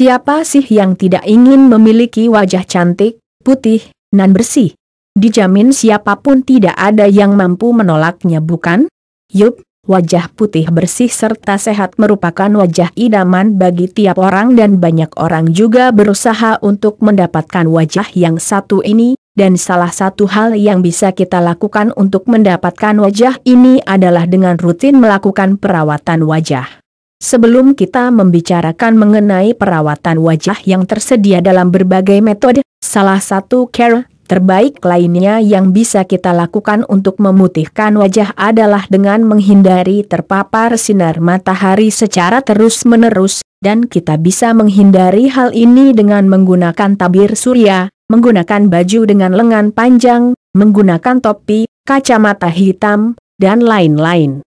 Siapa sih yang tidak ingin memiliki wajah cantik, putih, nan bersih? Dijamin siapapun tidak ada yang mampu menolaknya bukan? Yup, wajah putih bersih serta sehat merupakan wajah idaman bagi tiap orang dan banyak orang juga berusaha untuk mendapatkan wajah yang satu ini, dan salah satu hal yang bisa kita lakukan untuk mendapatkan wajah ini adalah dengan rutin melakukan perawatan wajah. Sebelum kita membicarakan mengenai perawatan wajah yang tersedia dalam berbagai metode, salah satu care terbaik lainnya yang bisa kita lakukan untuk memutihkan wajah adalah dengan menghindari terpapar sinar matahari secara terus-menerus, dan kita bisa menghindari hal ini dengan menggunakan tabir surya, menggunakan baju dengan lengan panjang, menggunakan topi, kacamata hitam, dan lain-lain.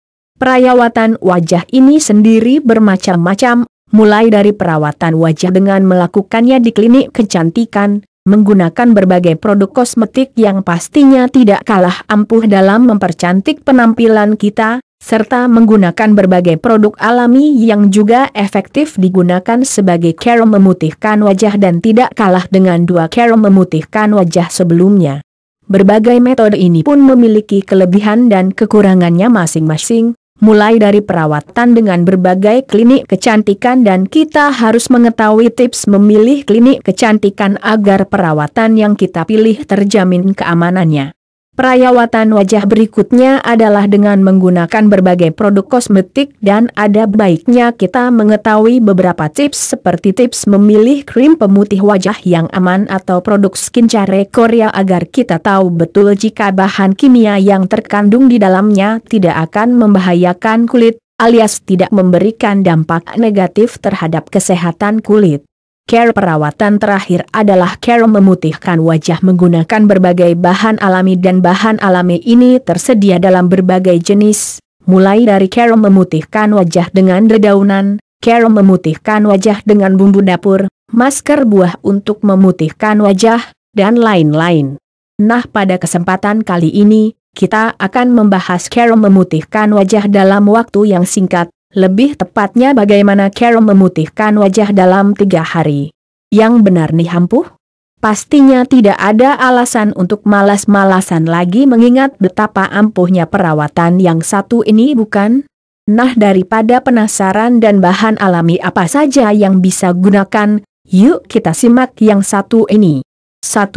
Perawatan wajah ini sendiri bermacam-macam, mulai dari perawatan wajah dengan melakukannya di klinik kecantikan, menggunakan berbagai produk kosmetik yang pastinya tidak kalah ampuh dalam mempercantik penampilan kita, serta menggunakan berbagai produk alami yang juga efektif digunakan sebagai care memutihkan wajah dan tidak kalah dengan dua care memutihkan wajah sebelumnya. Berbagai metode ini pun memiliki kelebihan dan kekurangannya masing-masing, mulai dari perawatan dengan berbagai klinik kecantikan dan kita harus mengetahui tips memilih klinik kecantikan agar perawatan yang kita pilih terjamin keamanannya. Perawatan wajah berikutnya adalah dengan menggunakan berbagai produk kosmetik dan ada baiknya kita mengetahui beberapa tips seperti tips memilih krim pemutih wajah yang aman atau produk skincare Korea agar kita tahu betul jika bahan kimia yang terkandung di dalamnya tidak akan membahayakan kulit alias tidak memberikan dampak negatif terhadap kesehatan kulit. Care perawatan terakhir adalah care memutihkan wajah menggunakan berbagai bahan alami dan bahan alami ini tersedia dalam berbagai jenis, mulai dari care memutihkan wajah dengan dedaunan, care memutihkan wajah dengan bumbu dapur, masker buah untuk memutihkan wajah, dan lain-lain. Nah pada kesempatan kali ini, kita akan membahas care memutihkan wajah dalam waktu yang singkat, lebih tepatnya bagaimana Carol memutihkan wajah dalam tiga hari. Yang benar nih hampuh? Pastinya tidak ada alasan untuk malas-malasan lagi mengingat betapa ampuhnya perawatan yang satu ini bukan? Nah daripada penasaran dan bahan alami apa saja yang bisa gunakan, yuk kita simak yang satu ini. 1.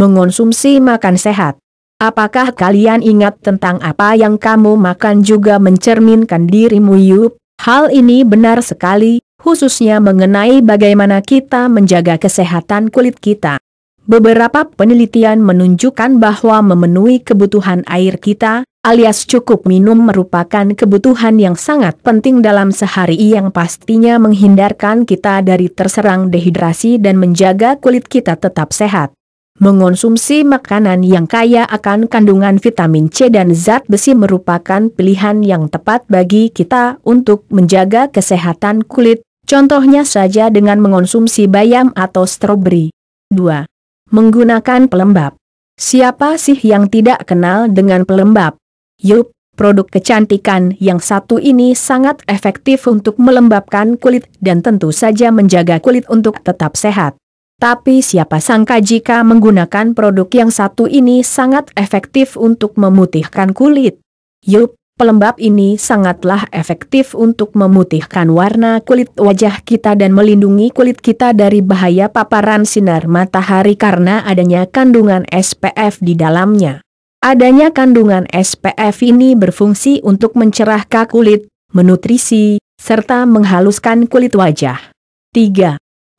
Mengonsumsi makan sehat. Apakah kalian ingat tentang apa yang kamu makan juga mencerminkan dirimu Yup? Hal ini benar sekali, khususnya mengenai bagaimana kita menjaga kesehatan kulit kita. Beberapa penelitian menunjukkan bahwa memenuhi kebutuhan air kita, alias cukup minum merupakan kebutuhan yang sangat penting dalam sehari yang pastinya menghindarkan kita dari terserang dehidrasi dan menjaga kulit kita tetap sehat. Mengonsumsi makanan yang kaya akan kandungan vitamin C dan zat besi merupakan pilihan yang tepat bagi kita untuk menjaga kesehatan kulit, contohnya saja dengan mengonsumsi bayam atau stroberi. 2. Menggunakan pelembab. Siapa sih yang tidak kenal dengan pelembab? Yup, produk kecantikan yang satu ini sangat efektif untuk melembabkan kulit dan tentu saja menjaga kulit untuk tetap sehat. Tapi siapa sangka jika menggunakan produk yang satu ini sangat efektif untuk memutihkan kulit. Yup, pelembab ini sangatlah efektif untuk memutihkan warna kulit wajah kita dan melindungi kulit kita dari bahaya paparan sinar matahari karena adanya kandungan SPF di dalamnya. Adanya kandungan SPF ini berfungsi untuk mencerahkan kulit, menutrisi, serta menghaluskan kulit wajah. 3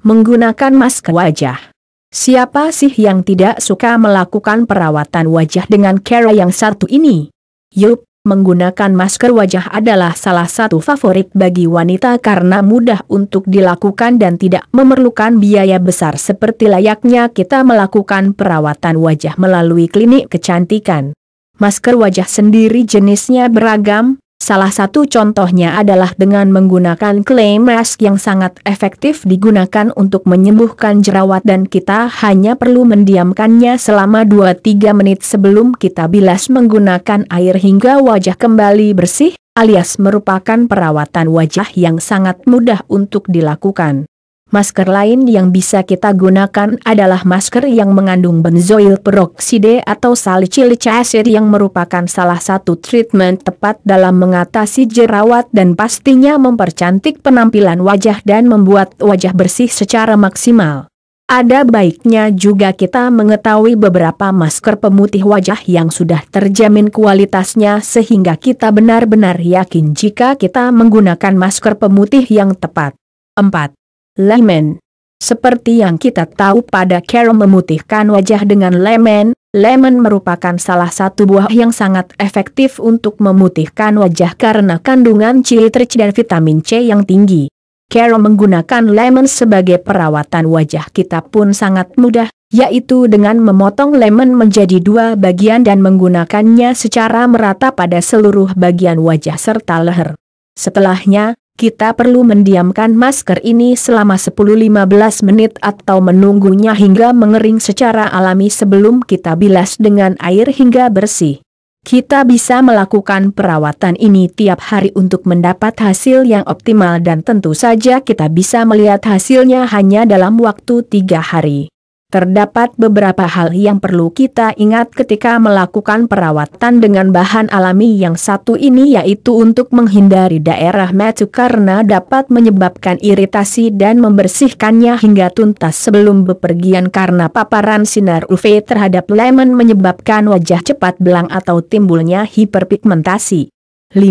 menggunakan masker wajah. Siapa sih yang tidak suka melakukan perawatan wajah dengan cara yang satu ini? Yup, menggunakan masker wajah adalah salah satu favorit bagi wanita karena mudah untuk dilakukan dan tidak memerlukan biaya besar seperti layaknya kita melakukan perawatan wajah melalui klinik kecantikan. Masker wajah sendiri jenisnya beragam, Salah satu contohnya adalah dengan menggunakan clay mask yang sangat efektif digunakan untuk menyembuhkan jerawat dan kita hanya perlu mendiamkannya selama 2-3 menit sebelum kita bilas menggunakan air hingga wajah kembali bersih, alias merupakan perawatan wajah yang sangat mudah untuk dilakukan. Masker lain yang bisa kita gunakan adalah masker yang mengandung benzoil peroxide atau salicylic acid yang merupakan salah satu treatment tepat dalam mengatasi jerawat dan pastinya mempercantik penampilan wajah dan membuat wajah bersih secara maksimal. Ada baiknya juga kita mengetahui beberapa masker pemutih wajah yang sudah terjamin kualitasnya sehingga kita benar-benar yakin jika kita menggunakan masker pemutih yang tepat. 4. Lemon. Seperti yang kita tahu pada Carol memutihkan wajah dengan lemon. Lemon merupakan salah satu buah yang sangat efektif untuk memutihkan wajah karena kandungan citric dan vitamin C yang tinggi. Carol menggunakan lemon sebagai perawatan wajah kita pun sangat mudah, yaitu dengan memotong lemon menjadi dua bagian dan menggunakannya secara merata pada seluruh bagian wajah serta leher. Setelahnya, kita perlu mendiamkan masker ini selama 10-15 menit atau menunggunya hingga mengering secara alami sebelum kita bilas dengan air hingga bersih. Kita bisa melakukan perawatan ini tiap hari untuk mendapat hasil yang optimal dan tentu saja kita bisa melihat hasilnya hanya dalam waktu 3 hari. Terdapat beberapa hal yang perlu kita ingat ketika melakukan perawatan dengan bahan alami yang satu ini yaitu untuk menghindari daerah metu karena dapat menyebabkan iritasi dan membersihkannya hingga tuntas sebelum bepergian karena paparan sinar UV terhadap lemon menyebabkan wajah cepat belang atau timbulnya hiperpigmentasi. 5.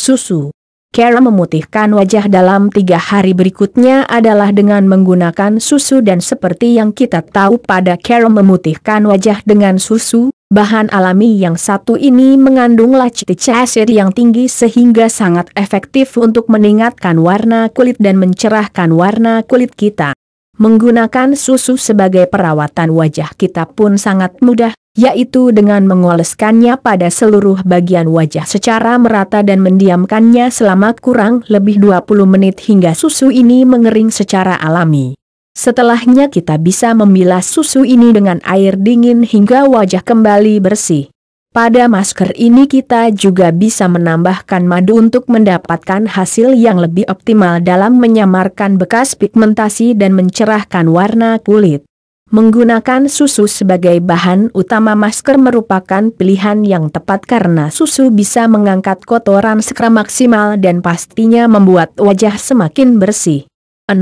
Susu Cara memutihkan wajah dalam tiga hari berikutnya adalah dengan menggunakan susu dan seperti yang kita tahu pada cara memutihkan wajah dengan susu, bahan alami yang satu ini mengandung lactic acid yang tinggi sehingga sangat efektif untuk meningkatkan warna kulit dan mencerahkan warna kulit kita. Menggunakan susu sebagai perawatan wajah kita pun sangat mudah, yaitu dengan mengoleskannya pada seluruh bagian wajah secara merata dan mendiamkannya selama kurang lebih 20 menit hingga susu ini mengering secara alami. Setelahnya kita bisa membilas susu ini dengan air dingin hingga wajah kembali bersih. Pada masker ini kita juga bisa menambahkan madu untuk mendapatkan hasil yang lebih optimal dalam menyamarkan bekas pigmentasi dan mencerahkan warna kulit. Menggunakan susu sebagai bahan utama masker merupakan pilihan yang tepat karena susu bisa mengangkat kotoran sekra maksimal dan pastinya membuat wajah semakin bersih. 6.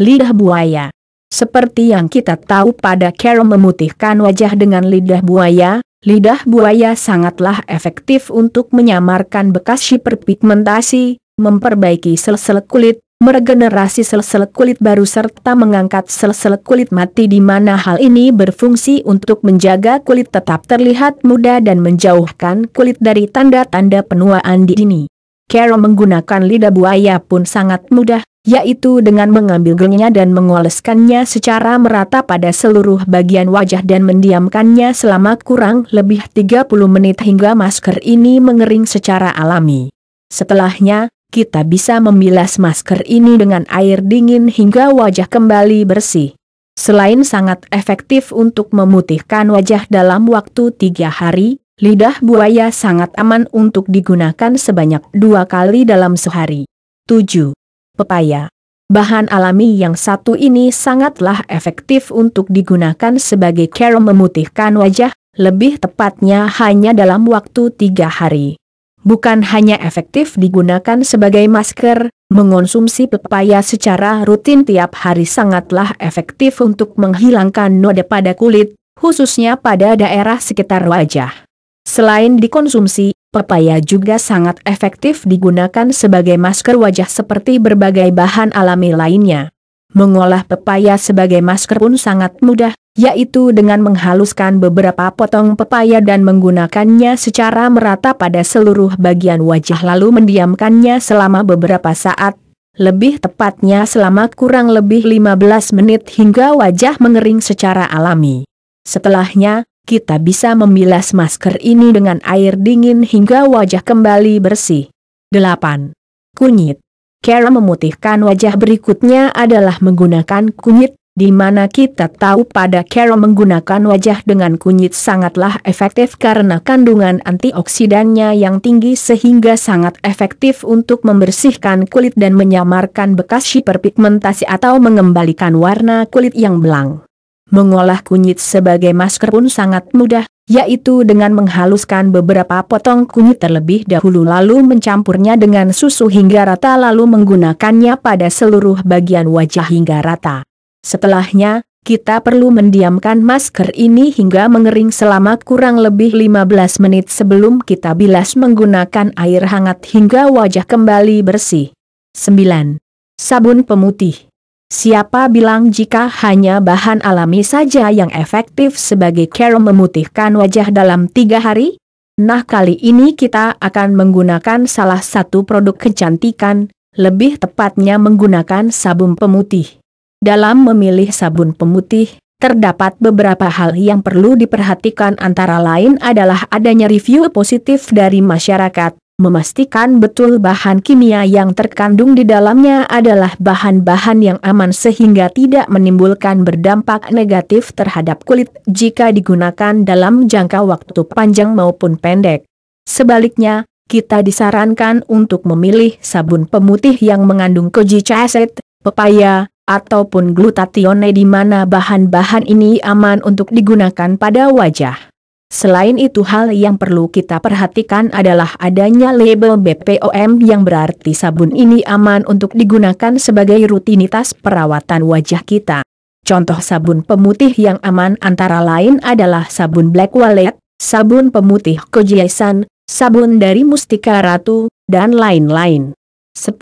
Lidah buaya Seperti yang kita tahu pada Carol memutihkan wajah dengan lidah buaya, Lidah buaya sangatlah efektif untuk menyamarkan bekas hiperpigmentasi, memperbaiki sel-sel kulit, meregenerasi sel-sel kulit baru serta mengangkat sel-sel kulit mati di mana hal ini berfungsi untuk menjaga kulit tetap terlihat muda dan menjauhkan kulit dari tanda-tanda penuaan di dini. Carol menggunakan lidah buaya pun sangat mudah, yaitu dengan mengambil gelnya dan mengoleskannya secara merata pada seluruh bagian wajah dan mendiamkannya selama kurang lebih 30 menit hingga masker ini mengering secara alami. Setelahnya, kita bisa membilas masker ini dengan air dingin hingga wajah kembali bersih. Selain sangat efektif untuk memutihkan wajah dalam waktu tiga hari, lidah buaya sangat aman untuk digunakan sebanyak dua kali dalam sehari. 7 pepaya. Bahan alami yang satu ini sangatlah efektif untuk digunakan sebagai care memutihkan wajah, lebih tepatnya hanya dalam waktu tiga hari. Bukan hanya efektif digunakan sebagai masker, mengonsumsi pepaya secara rutin tiap hari sangatlah efektif untuk menghilangkan noda pada kulit, khususnya pada daerah sekitar wajah. Selain dikonsumsi, Pepaya juga sangat efektif digunakan sebagai masker wajah seperti berbagai bahan alami lainnya. Mengolah pepaya sebagai masker pun sangat mudah, yaitu dengan menghaluskan beberapa potong pepaya dan menggunakannya secara merata pada seluruh bagian wajah lalu mendiamkannya selama beberapa saat, lebih tepatnya selama kurang lebih 15 menit hingga wajah mengering secara alami. Setelahnya, kita bisa membilas masker ini dengan air dingin hingga wajah kembali bersih. 8. Kunyit Cara memutihkan wajah berikutnya adalah menggunakan kunyit, di mana kita tahu pada cara menggunakan wajah dengan kunyit sangatlah efektif karena kandungan antioksidannya yang tinggi sehingga sangat efektif untuk membersihkan kulit dan menyamarkan bekas hiperpigmentasi atau mengembalikan warna kulit yang belang. Mengolah kunyit sebagai masker pun sangat mudah, yaitu dengan menghaluskan beberapa potong kunyit terlebih dahulu lalu mencampurnya dengan susu hingga rata lalu menggunakannya pada seluruh bagian wajah hingga rata. Setelahnya, kita perlu mendiamkan masker ini hingga mengering selama kurang lebih 15 menit sebelum kita bilas menggunakan air hangat hingga wajah kembali bersih. 9. Sabun pemutih Siapa bilang jika hanya bahan alami saja yang efektif sebagai care memutihkan wajah dalam tiga hari? Nah kali ini kita akan menggunakan salah satu produk kecantikan, lebih tepatnya menggunakan sabun pemutih. Dalam memilih sabun pemutih, terdapat beberapa hal yang perlu diperhatikan antara lain adalah adanya review positif dari masyarakat, memastikan betul bahan kimia yang terkandung di dalamnya adalah bahan-bahan yang aman sehingga tidak menimbulkan berdampak negatif terhadap kulit jika digunakan dalam jangka waktu panjang maupun pendek. Sebaliknya, kita disarankan untuk memilih sabun pemutih yang mengandung koji acid, pepaya, ataupun glutathione di mana bahan-bahan ini aman untuk digunakan pada wajah. Selain itu hal yang perlu kita perhatikan adalah adanya label BPOM yang berarti sabun ini aman untuk digunakan sebagai rutinitas perawatan wajah kita. Contoh sabun pemutih yang aman antara lain adalah sabun Black Wallet, sabun pemutih Kojaisan, sabun dari Mustika Ratu, dan lain-lain. 10.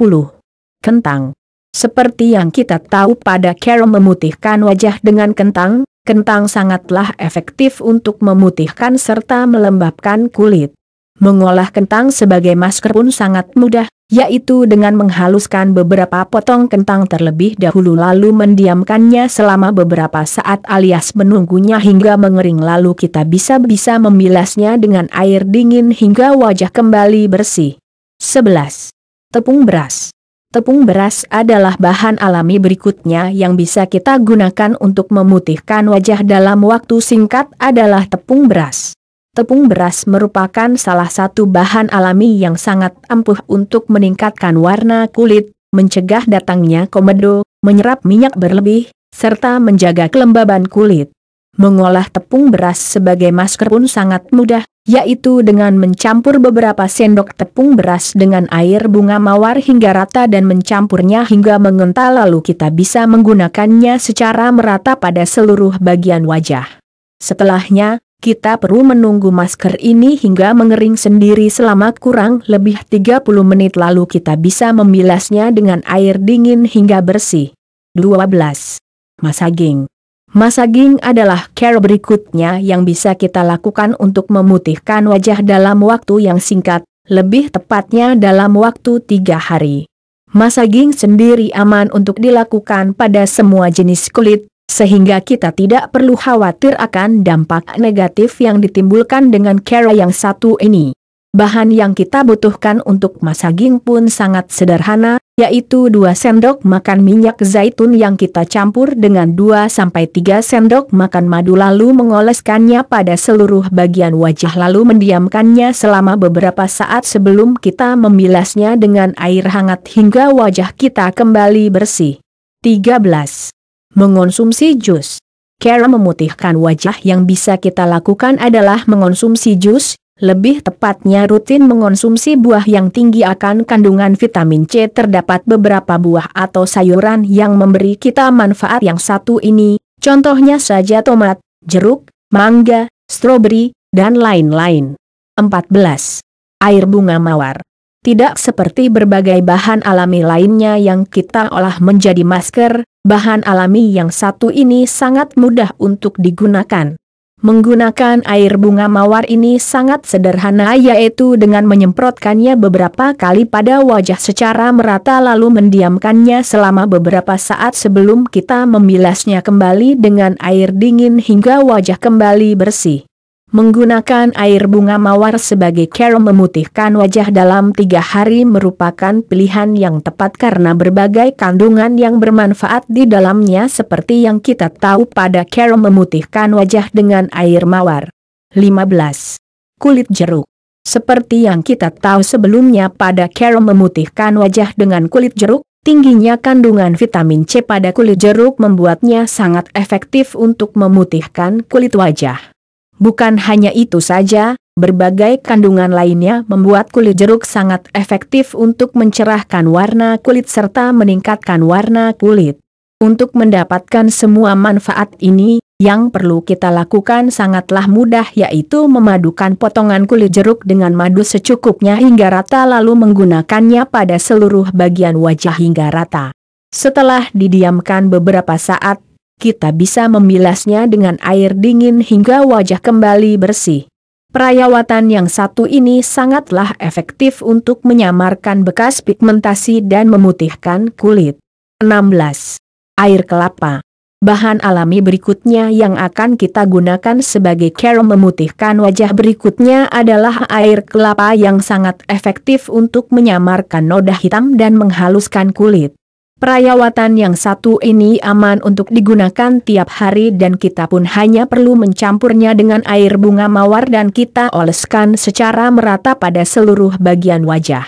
Kentang Seperti yang kita tahu pada Carol memutihkan wajah dengan kentang, Kentang sangatlah efektif untuk memutihkan serta melembabkan kulit. Mengolah kentang sebagai masker pun sangat mudah, yaitu dengan menghaluskan beberapa potong kentang terlebih dahulu lalu mendiamkannya selama beberapa saat alias menunggunya hingga mengering lalu kita bisa-bisa membilasnya dengan air dingin hingga wajah kembali bersih. 11. Tepung beras Tepung beras adalah bahan alami berikutnya yang bisa kita gunakan untuk memutihkan wajah dalam waktu singkat adalah tepung beras. Tepung beras merupakan salah satu bahan alami yang sangat ampuh untuk meningkatkan warna kulit, mencegah datangnya komedo, menyerap minyak berlebih, serta menjaga kelembaban kulit. Mengolah tepung beras sebagai masker pun sangat mudah, yaitu dengan mencampur beberapa sendok tepung beras dengan air bunga mawar hingga rata dan mencampurnya hingga mengental lalu kita bisa menggunakannya secara merata pada seluruh bagian wajah. Setelahnya, kita perlu menunggu masker ini hingga mengering sendiri selama kurang lebih 30 menit lalu kita bisa membilasnya dengan air dingin hingga bersih. 12. Masaging Masaging adalah care berikutnya yang bisa kita lakukan untuk memutihkan wajah dalam waktu yang singkat, lebih tepatnya dalam waktu tiga hari. Masaging sendiri aman untuk dilakukan pada semua jenis kulit, sehingga kita tidak perlu khawatir akan dampak negatif yang ditimbulkan dengan care yang satu ini. Bahan yang kita butuhkan untuk masaging pun sangat sederhana, yaitu 2 sendok makan minyak zaitun yang kita campur dengan 2-3 sendok makan madu lalu mengoleskannya pada seluruh bagian wajah lalu mendiamkannya selama beberapa saat sebelum kita membilasnya dengan air hangat hingga wajah kita kembali bersih. 13. Mengonsumsi jus Cara memutihkan wajah yang bisa kita lakukan adalah mengonsumsi jus, lebih tepatnya rutin mengonsumsi buah yang tinggi akan kandungan vitamin C terdapat beberapa buah atau sayuran yang memberi kita manfaat yang satu ini, contohnya saja tomat, jeruk, mangga, stroberi, dan lain-lain. 14. Air bunga mawar Tidak seperti berbagai bahan alami lainnya yang kita olah menjadi masker, bahan alami yang satu ini sangat mudah untuk digunakan. Menggunakan air bunga mawar ini sangat sederhana yaitu dengan menyemprotkannya beberapa kali pada wajah secara merata lalu mendiamkannya selama beberapa saat sebelum kita membilasnya kembali dengan air dingin hingga wajah kembali bersih. Menggunakan air bunga mawar sebagai care memutihkan wajah dalam tiga hari merupakan pilihan yang tepat karena berbagai kandungan yang bermanfaat di dalamnya seperti yang kita tahu pada care memutihkan wajah dengan air mawar. 15. Kulit jeruk Seperti yang kita tahu sebelumnya pada care memutihkan wajah dengan kulit jeruk, tingginya kandungan vitamin C pada kulit jeruk membuatnya sangat efektif untuk memutihkan kulit wajah. Bukan hanya itu saja, berbagai kandungan lainnya membuat kulit jeruk sangat efektif untuk mencerahkan warna kulit serta meningkatkan warna kulit. Untuk mendapatkan semua manfaat ini, yang perlu kita lakukan sangatlah mudah yaitu memadukan potongan kulit jeruk dengan madu secukupnya hingga rata lalu menggunakannya pada seluruh bagian wajah hingga rata. Setelah didiamkan beberapa saat, kita bisa membilasnya dengan air dingin hingga wajah kembali bersih. Perayawatan yang satu ini sangatlah efektif untuk menyamarkan bekas pigmentasi dan memutihkan kulit. 16. Air kelapa. Bahan alami berikutnya yang akan kita gunakan sebagai care memutihkan wajah berikutnya adalah air kelapa yang sangat efektif untuk menyamarkan noda hitam dan menghaluskan kulit. Perayawatan yang satu ini aman untuk digunakan tiap hari dan kita pun hanya perlu mencampurnya dengan air bunga mawar dan kita oleskan secara merata pada seluruh bagian wajah.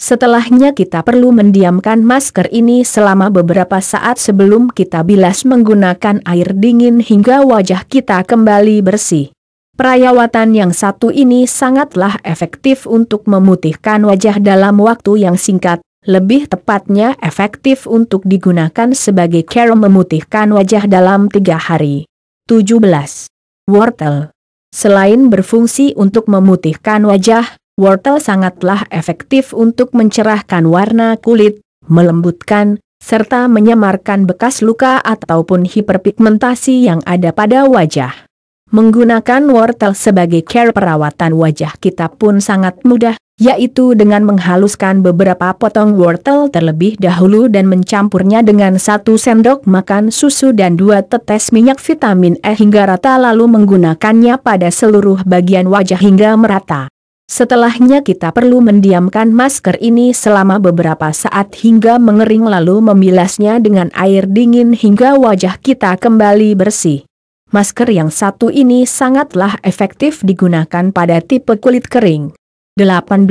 Setelahnya kita perlu mendiamkan masker ini selama beberapa saat sebelum kita bilas menggunakan air dingin hingga wajah kita kembali bersih. Perayawatan yang satu ini sangatlah efektif untuk memutihkan wajah dalam waktu yang singkat, lebih tepatnya efektif untuk digunakan sebagai care memutihkan wajah dalam tiga hari. 17. Wortel Selain berfungsi untuk memutihkan wajah, wortel sangatlah efektif untuk mencerahkan warna kulit, melembutkan, serta menyamarkan bekas luka ataupun hiperpigmentasi yang ada pada wajah. Menggunakan wortel sebagai care perawatan wajah kita pun sangat mudah, yaitu dengan menghaluskan beberapa potong wortel terlebih dahulu dan mencampurnya dengan satu sendok makan susu dan dua tetes minyak vitamin E hingga rata lalu menggunakannya pada seluruh bagian wajah hingga merata. Setelahnya kita perlu mendiamkan masker ini selama beberapa saat hingga mengering lalu memilasnya dengan air dingin hingga wajah kita kembali bersih. Masker yang satu ini sangatlah efektif digunakan pada tipe kulit kering. 18.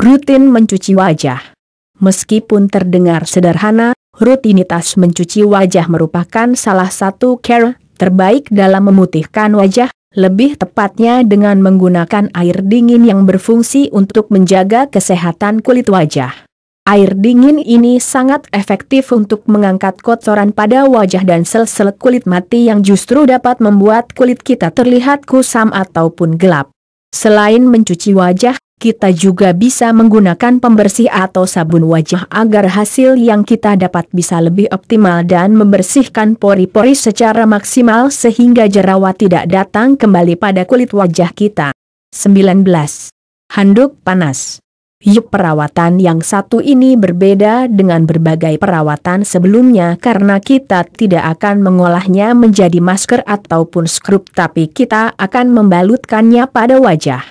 Rutin mencuci wajah Meskipun terdengar sederhana, rutinitas mencuci wajah merupakan salah satu care terbaik dalam memutihkan wajah, lebih tepatnya dengan menggunakan air dingin yang berfungsi untuk menjaga kesehatan kulit wajah. Air dingin ini sangat efektif untuk mengangkat kotoran pada wajah dan sel-sel kulit mati yang justru dapat membuat kulit kita terlihat kusam ataupun gelap. Selain mencuci wajah, kita juga bisa menggunakan pembersih atau sabun wajah agar hasil yang kita dapat bisa lebih optimal dan membersihkan pori-pori secara maksimal sehingga jerawat tidak datang kembali pada kulit wajah kita. 19. Handuk panas Yuk perawatan yang satu ini berbeda dengan berbagai perawatan sebelumnya karena kita tidak akan mengolahnya menjadi masker ataupun skrup tapi kita akan membalutkannya pada wajah.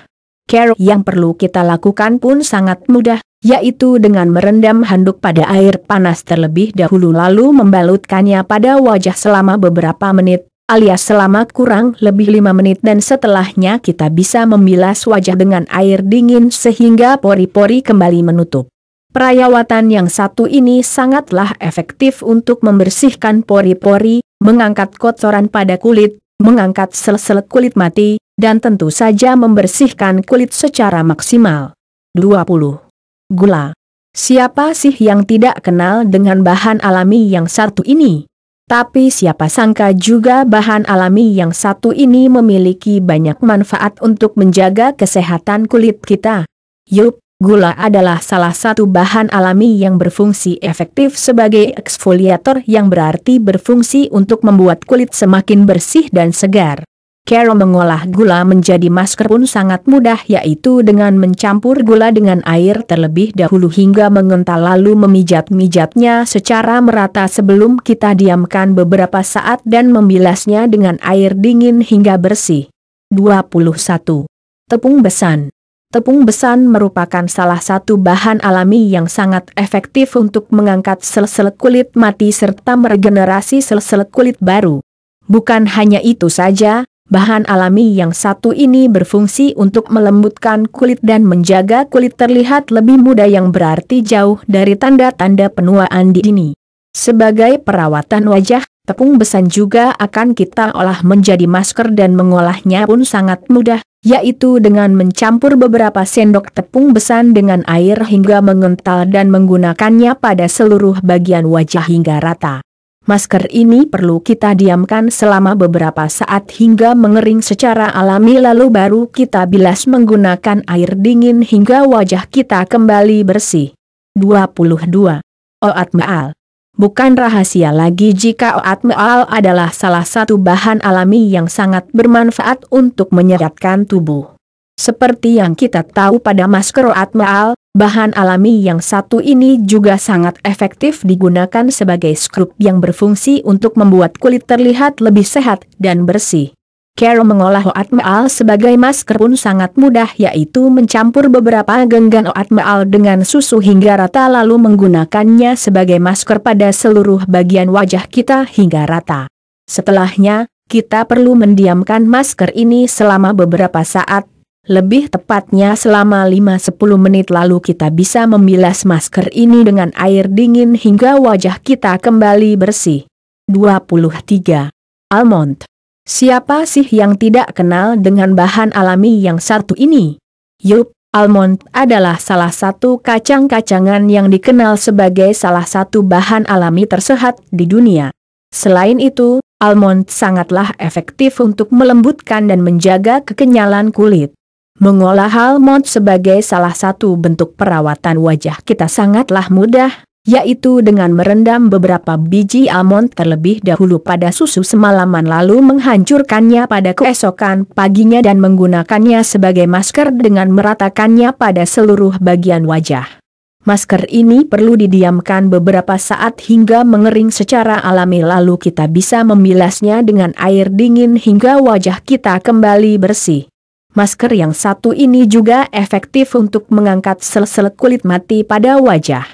Care yang perlu kita lakukan pun sangat mudah, yaitu dengan merendam handuk pada air panas terlebih dahulu lalu membalutkannya pada wajah selama beberapa menit alias selama kurang lebih lima menit dan setelahnya kita bisa membilas wajah dengan air dingin sehingga pori-pori kembali menutup. Perawatan yang satu ini sangatlah efektif untuk membersihkan pori-pori, mengangkat kotoran pada kulit, mengangkat sel-sel kulit mati, dan tentu saja membersihkan kulit secara maksimal. 20. Gula Siapa sih yang tidak kenal dengan bahan alami yang satu ini? Tapi siapa sangka juga bahan alami yang satu ini memiliki banyak manfaat untuk menjaga kesehatan kulit kita. Yup, gula adalah salah satu bahan alami yang berfungsi efektif sebagai eksfoliator yang berarti berfungsi untuk membuat kulit semakin bersih dan segar. Cara mengolah gula menjadi masker pun sangat mudah yaitu dengan mencampur gula dengan air terlebih dahulu hingga mengental lalu memijat-mijatnya secara merata sebelum kita diamkan beberapa saat dan membilasnya dengan air dingin hingga bersih. 21. Tepung besan Tepung besan merupakan salah satu bahan alami yang sangat efektif untuk mengangkat sel-sel kulit mati serta meregenerasi sel-sel kulit baru. Bukan hanya itu saja, Bahan alami yang satu ini berfungsi untuk melembutkan kulit dan menjaga kulit terlihat lebih muda yang berarti jauh dari tanda-tanda penuaan di dini. Sebagai perawatan wajah, tepung besan juga akan kita olah menjadi masker dan mengolahnya pun sangat mudah, yaitu dengan mencampur beberapa sendok tepung besan dengan air hingga mengental dan menggunakannya pada seluruh bagian wajah hingga rata. Masker ini perlu kita diamkan selama beberapa saat hingga mengering secara alami lalu baru kita bilas menggunakan air dingin hingga wajah kita kembali bersih. 22. Oat Maal Bukan rahasia lagi jika oat meal adalah salah satu bahan alami yang sangat bermanfaat untuk menyehatkan tubuh. Seperti yang kita tahu pada masker oat meal, Bahan alami yang satu ini juga sangat efektif digunakan sebagai skrup yang berfungsi untuk membuat kulit terlihat lebih sehat dan bersih. Cara mengolah oatmeal sebagai masker pun sangat mudah yaitu mencampur beberapa genggan oatmeal dengan susu hingga rata lalu menggunakannya sebagai masker pada seluruh bagian wajah kita hingga rata. Setelahnya, kita perlu mendiamkan masker ini selama beberapa saat lebih tepatnya selama 5-10 menit lalu kita bisa membilas masker ini dengan air dingin hingga wajah kita kembali bersih. 23. Almond Siapa sih yang tidak kenal dengan bahan alami yang satu ini? Yup, almond adalah salah satu kacang-kacangan yang dikenal sebagai salah satu bahan alami tersehat di dunia. Selain itu, almond sangatlah efektif untuk melembutkan dan menjaga kekenyalan kulit. Mengolah almond sebagai salah satu bentuk perawatan wajah kita sangatlah mudah, yaitu dengan merendam beberapa biji almond terlebih dahulu pada susu semalaman lalu menghancurkannya pada keesokan paginya dan menggunakannya sebagai masker dengan meratakannya pada seluruh bagian wajah. Masker ini perlu didiamkan beberapa saat hingga mengering secara alami lalu kita bisa membilasnya dengan air dingin hingga wajah kita kembali bersih masker yang satu ini juga efektif untuk mengangkat sel-sel kulit mati pada wajah.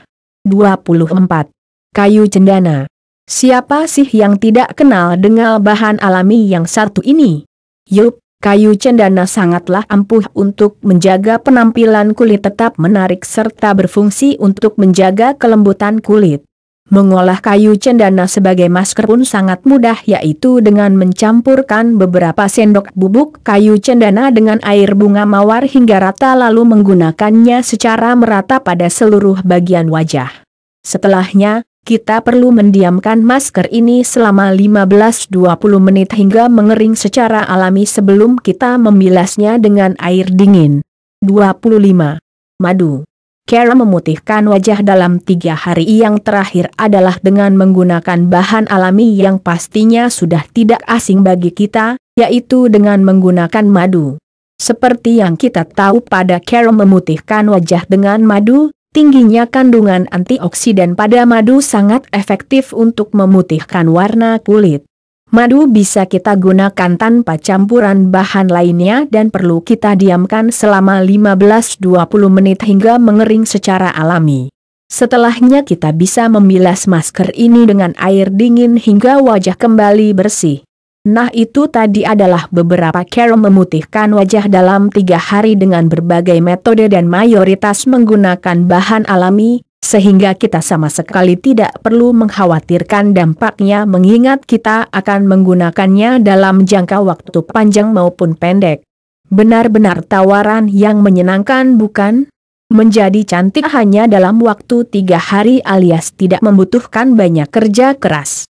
24. Kayu cendana Siapa sih yang tidak kenal dengan bahan alami yang satu ini? Yup, kayu cendana sangatlah ampuh untuk menjaga penampilan kulit tetap menarik serta berfungsi untuk menjaga kelembutan kulit. Mengolah kayu cendana sebagai masker pun sangat mudah yaitu dengan mencampurkan beberapa sendok bubuk kayu cendana dengan air bunga mawar hingga rata lalu menggunakannya secara merata pada seluruh bagian wajah. Setelahnya, kita perlu mendiamkan masker ini selama 15-20 menit hingga mengering secara alami sebelum kita membilasnya dengan air dingin. 25. Madu Cara memutihkan wajah dalam tiga hari yang terakhir adalah dengan menggunakan bahan alami yang pastinya sudah tidak asing bagi kita, yaitu dengan menggunakan madu. Seperti yang kita tahu pada cara memutihkan wajah dengan madu, tingginya kandungan antioksidan pada madu sangat efektif untuk memutihkan warna kulit. Madu bisa kita gunakan tanpa campuran bahan lainnya dan perlu kita diamkan selama 15-20 menit hingga mengering secara alami. Setelahnya kita bisa membilas masker ini dengan air dingin hingga wajah kembali bersih. Nah itu tadi adalah beberapa cara memutihkan wajah dalam tiga hari dengan berbagai metode dan mayoritas menggunakan bahan alami, sehingga kita sama sekali tidak perlu mengkhawatirkan dampaknya mengingat kita akan menggunakannya dalam jangka waktu panjang maupun pendek. Benar-benar tawaran yang menyenangkan bukan? Menjadi cantik hanya dalam waktu tiga hari alias tidak membutuhkan banyak kerja keras.